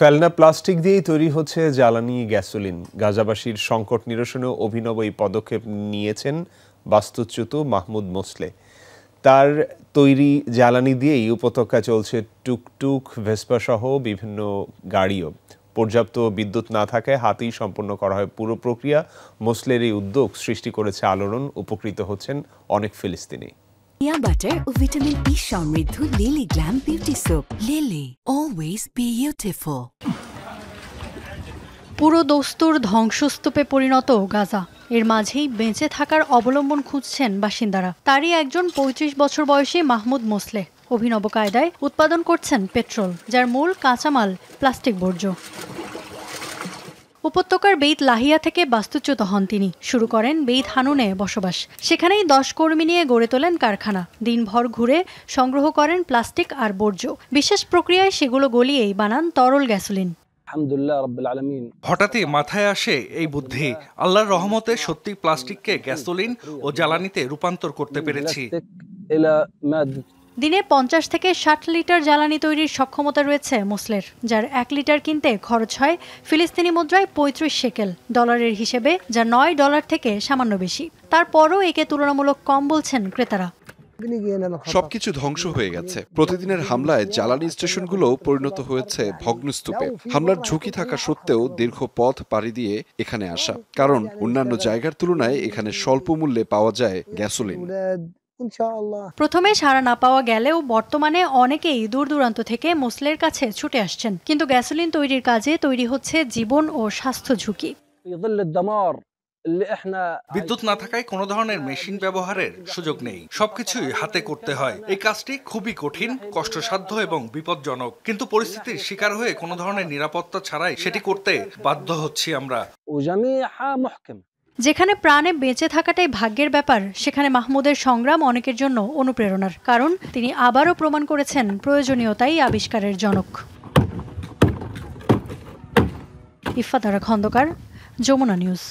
ফেলনা plastic দিয়েই তৈরি হচ্ছে জ্বালানি গ্যাসোলিন গাজাবাসীর সংকট নিরসনে অভিনব এই পদক্ষেপ নিয়েছেন বাস্তুচ্যুত মাহমুদ মোসলে তার তৈরি জ্বালানি দিয়েই উপত্যকা চলছে টুকটুক ভেসপাসহ বিভিন্ন গাড়িও পর্যাপ্ত বিদ্যুৎ না থাকায় হাতেই সম্পন্ন করা হয় পুরো প্রক্রিয়া মোসলের এই উদ্যোগ সৃষ্টি করেছে আলোড়ন উপকৃত হচ্ছেন অনেক ফিলিস্তিনি কিয়া বাটার ও ভিটামিন ই সমৃদ্ধ Lily glam beauty soap Lily always beautiful পুরো দস্তুর ধ্বংসস্তূপে পরিণত গাজা এর মাঝেই বেঁচে থাকার অবলম্বন খুঁজছেন বাসিন্দারা তারই একজন পঁয়ত্রিশ বছর বয়সী মাহমুদ মোসলে অভিনব কায়দায় উৎপাদন করছেন পেট্রোল যার মূল কাঁচামাল প্লাস্টিক বর্জ্য উপত্যকার বেইত লাহিয়া থেকে বাস্তুচ্যুত হন তিনি শুরু করেন বেইত হানুনে বসবাস সেখানেই দশ কর্মী নিয়ে গড়ে তোলেন কারখানা দিনভর ঘুরে সংগ্রহ করেন প্লাস্টিক আর বর্জ্য বিশেষ প্রক্রিয়ায় সেগুলো গলিয়েই বানান তরল গ্যাসোলিন হঠাৎই মাথায় আসে এই বুদ্ধি আল্লাহর রহমতে সত্যি প্লাস্টিককে গ্যাসোলিন ও জ্বালানিতে রূপান্তর করতে পেরেছি দিনে পঞ্চাশ থেকে ষাট লিটার জ্বালানি তৈরির সক্ষমতা রয়েছে মোসলের যার এক লিটার কিনতে খরচ হয় ফিলিস্তিনি মুদ্রায় পঁয়ত্রিশ শেকেল ডলারের হিসেবে যা নয় ডলার থেকে সামান্য বেশি তারপরও একে তুলনামূলক কম বলছেন ক্রেতারা সবকিছু ধ্বংস হয়ে গেছে প্রতিদিনের হামলায় জ্বালানি স্টেশনগুলো পরিণত হয়েছে ভগ্নস্তূপে হামলার ঝুঁকি থাকা সত্ত্বেও দীর্ঘ পথ পাড়ি দিয়ে এখানে আসা কারণ অন্যান্য জায়গার তুলনায় এখানে স্বল্প মূল্যে পাওয়া যায় গ্যাসোলিন প্রথমে সারা না পাওয়া গেলেও বর্তমানে অনেকেই দূর দূরান্ত থেকে মোসলের কাছে ছুটে আসছেন কিন্তু গ্যাসোলিন তৈরির কাজে তৈরি হচ্ছে জীবন ও স্বাস্থ্য ঝুঁকি বিদ্যুৎ না থাকায় কোনো ধরনের মেশিন ব্যবহারের সুযোগ নেই সবকিছুই হাতে করতে হয় এই কাজটি খুবই কঠিন কষ্টসাধ্য এবং বিপজ্জনক কিন্তু পরিস্থিতির শিকার হয়ে কোনো ধরনের নিরাপত্তা ছাড়াই সেটি করতে বাধ্য হচ্ছি আমরা যেখানে প্রাণে বেঁচে থাকাটাই ভাগ্যের ব্যাপার সেখানে মাহমুদের সংগ্রাম অনেকের জন্য অনুপ্রেরণার কারণ তিনি আবারও প্রমাণ করেছেন প্রয়োজনীয়তাই আবিষ্কারের জনক ইফাতারা খন্দকার যমুনা নিউজ